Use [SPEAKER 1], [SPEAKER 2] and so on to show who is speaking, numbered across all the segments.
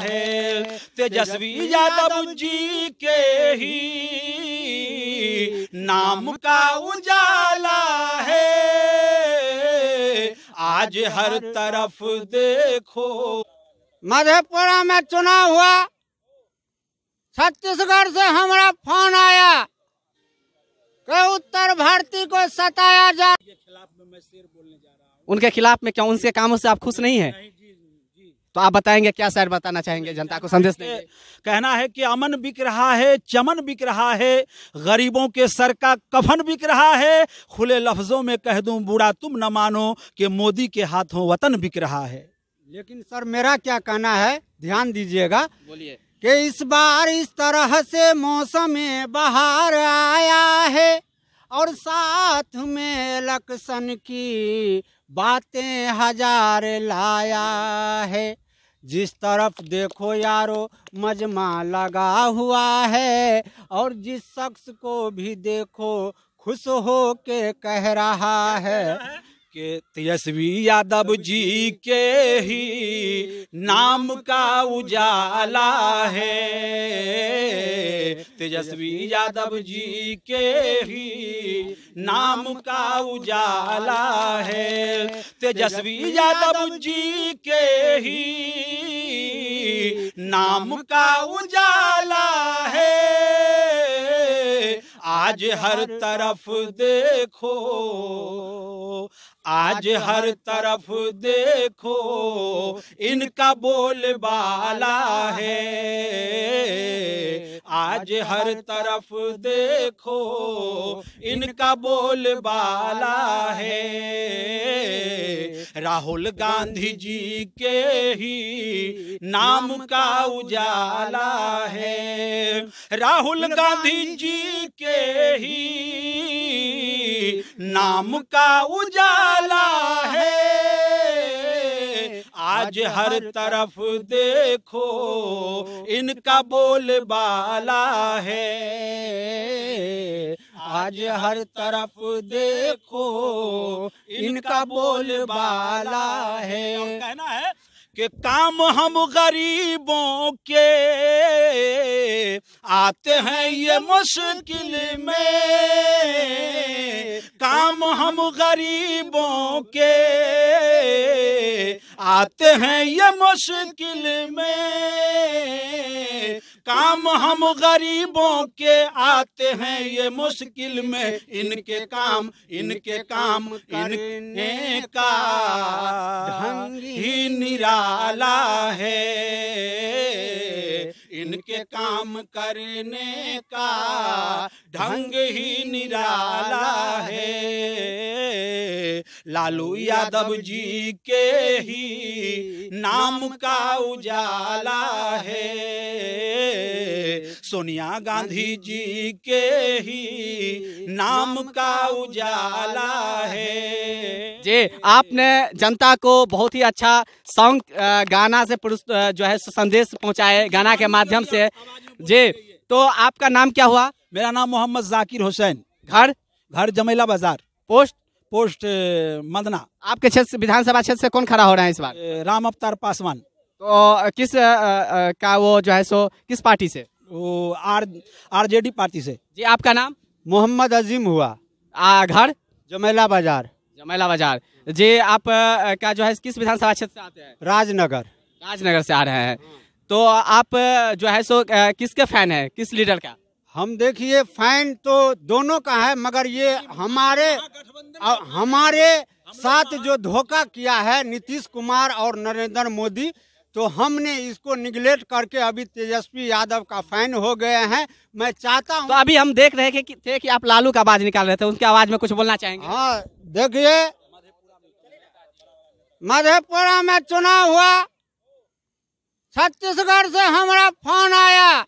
[SPEAKER 1] है तेजस्वी यादव जी के ही नाम का उजाला है आज हर तरफ
[SPEAKER 2] देखो मधेपुरा में चुनाव हुआ छत्तीसगढ़ से हमारा फोन आया कि उत्तर भारती को सताया जा उनके खिलाफ में क्या उनके कामों से आप खुश नहीं है तो आप बताएंगे क्या सर बताना चाहेंगे जनता को संदेश देंगे
[SPEAKER 1] कहना है कि अमन बिक रहा है चमन बिक रहा है गरीबों के सर का कफन बिक रहा है खुले लफ्जों में कह दूं बुरा तुम न मानो कि मोदी के हाथों वतन बिक रहा है
[SPEAKER 2] लेकिन सर मेरा क्या कहना है ध्यान दीजिएगा बोलिए कि इस बार इस तरह से मौसम बाहर आया है और साथ में इलेक्शन की बातें हजार लाया है जिस तरफ देखो यारो मजमा लगा हुआ है और जिस शख्स को भी देखो खुश हो के कह रहा है के
[SPEAKER 1] तेजस्वी यादव जी के ही नाम का उजाला है तेजस्वी यादव जी के ही नाम का उजाला है तेजस्वी यादव जी के ही नाम का उजाला है आज हर तरफ देखो आज हर तरफ देखो इनका बोलबाला है आज हर तरफ देखो इनका बोल बाला है राहुल गांधी जी के ही नाम का उजाला है राहुल गांधी जी के ही नाम का उजाला है आज हर तरफ देखो इनका बोलबाला है आज हर तरफ देखो इनका
[SPEAKER 2] बोलबाला
[SPEAKER 1] है कहना है कि काम हम गरीबों के आते हैं ये मुश्किल में काम हम गरीबों के आते हैं ये मुश्किल में काम हम गरीबों के आते हैं ये मुश्किल में इनके काम इनके काम इनके का ढंग ही निराला है इनके काम करने का ढंग ही निराला है लालू यादव जी के ही नाम का उजाला है सोनिया गांधी जी के ही नाम का उजाला है
[SPEAKER 2] जी आपने जनता को बहुत ही अच्छा सॉन्ग गाना से जो है संदेश पहुंचाए गाना के माध्यम से जी तो आपका नाम क्या हुआ मेरा नाम मोहम्मद जाकिर हुसैन घर घर जमेला बाजार पोस्ट पोस्ट मदना आपके क्षेत्र विधानसभा क्षेत्र से कौन खड़ा हो रहे हैं इस बार राम अवतार पासवान तो किस आ, आ, का वो जो है सो किस पार्टी से वो आर आरजेडी पार्टी से जी आपका नाम मोहम्मद अजीम हुआ आ, घर जमेला बाजार जमेला बाजार जी आप आ, का जो है किस विधानसभा क्षेत्र से आते हैं राजनगर राजनगर से आ रहे हैं तो आप जो है सो किसके फैन है किस लीडर का हम देखिए फैन तो दोनों का है मगर ये हमारे हमारे साथ जो धोखा किया है नीतीश कुमार और नरेंद्र मोदी तो हमने इसको निगलेक्ट करके अभी तेजस्वी यादव का फैन हो गए हैं मैं चाहता हूँ तो अभी हम देख रहे थे कि, कि आप लालू का आवाज निकाल रहे थे उनके आवाज में कुछ बोलना चाहेंगे हाँ देखिए मधेपुरा में चुनाव हुआ छत्तीसगढ़ से हमारा फोन आया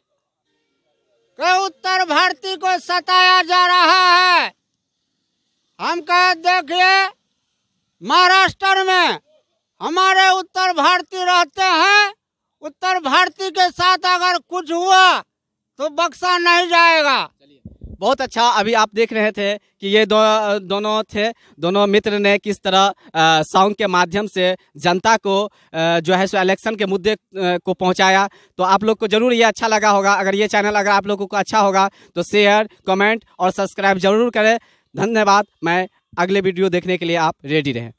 [SPEAKER 2] कि उत्तर भारती को सताया जा रहा है हम कहे देखिए महाराष्ट्र में हमारे उत्तर भारतीय रहते हैं उत्तर भारतीय के साथ अगर कुछ हुआ तो बक्सा नहीं जाएगा बहुत अच्छा अभी आप देख रहे थे कि ये दो दोनों थे दोनों मित्र ने किस तरह सॉन्ग के माध्यम से जनता को आ, जो है सो इलेक्शन के मुद्दे को पहुंचाया तो आप लोग को जरूर ये अच्छा लगा होगा अगर ये चैनल अगर आप लोगों को अच्छा होगा तो शेयर कमेंट और सब्सक्राइब जरूर करें धन्यवाद मैं अगले वीडियो देखने के लिए आप रेडी रहें